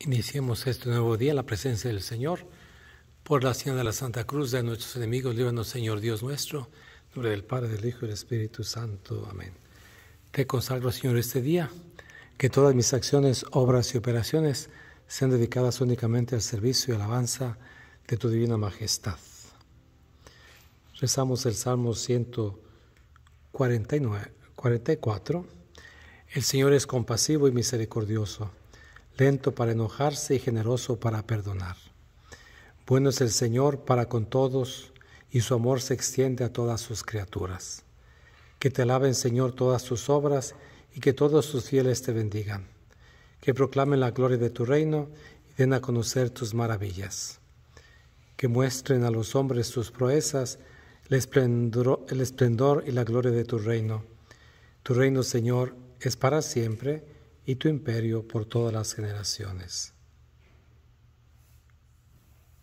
Iniciemos este nuevo día en la presencia del Señor. Por la acción de la Santa Cruz de nuestros enemigos, líbanos, Señor Dios nuestro, nombre del Padre, del Hijo y del Espíritu Santo. Amén. Te consagro, Señor, este día, que todas mis acciones, obras y operaciones sean dedicadas únicamente al servicio y alabanza de tu divina majestad. Rezamos el Salmo 149, 44. El Señor es compasivo y misericordioso lento para enojarse y generoso para perdonar. Bueno es el Señor para con todos, y su amor se extiende a todas sus criaturas. Que te alaben, Señor, todas sus obras, y que todos sus fieles te bendigan. Que proclamen la gloria de tu reino y den a conocer tus maravillas. Que muestren a los hombres tus proezas, el esplendor y la gloria de tu reino. Tu reino, Señor, es para siempre y tu imperio por todas las generaciones.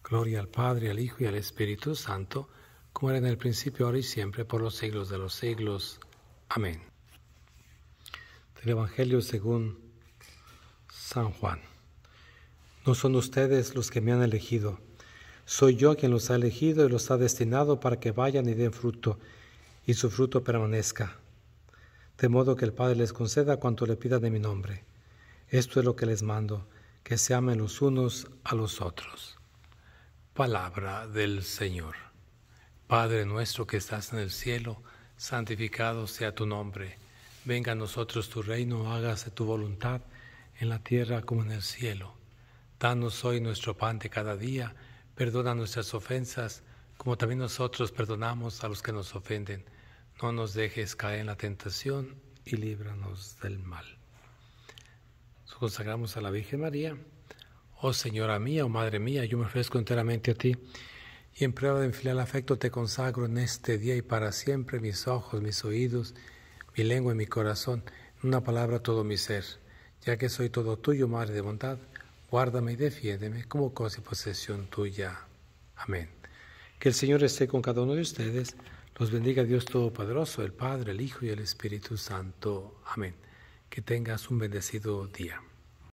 Gloria al Padre, al Hijo y al Espíritu Santo, como era en el principio, ahora y siempre, por los siglos de los siglos. Amén. Del Evangelio según San Juan. No son ustedes los que me han elegido. Soy yo quien los ha elegido y los ha destinado para que vayan y den fruto, y su fruto permanezca de modo que el Padre les conceda cuanto le pida de mi nombre. Esto es lo que les mando, que se amen los unos a los otros. Palabra del Señor. Padre nuestro que estás en el cielo, santificado sea tu nombre. Venga a nosotros tu reino, hágase tu voluntad en la tierra como en el cielo. Danos hoy nuestro pan de cada día, perdona nuestras ofensas como también nosotros perdonamos a los que nos ofenden no nos dejes caer en la tentación y líbranos del mal. Nos consagramos a la Virgen María. Oh Señora mía, oh Madre mía, yo me ofrezco enteramente a ti y en prueba de filial afecto te consagro en este día y para siempre mis ojos, mis oídos, mi lengua y mi corazón, en una palabra todo mi ser, ya que soy todo tuyo, Madre de bondad, guárdame y defiéndeme como cosa y posesión tuya. Amén. Que el Señor esté con cada uno de ustedes. Los bendiga Dios Todopoderoso, el Padre, el Hijo y el Espíritu Santo. Amén. Que tengas un bendecido día.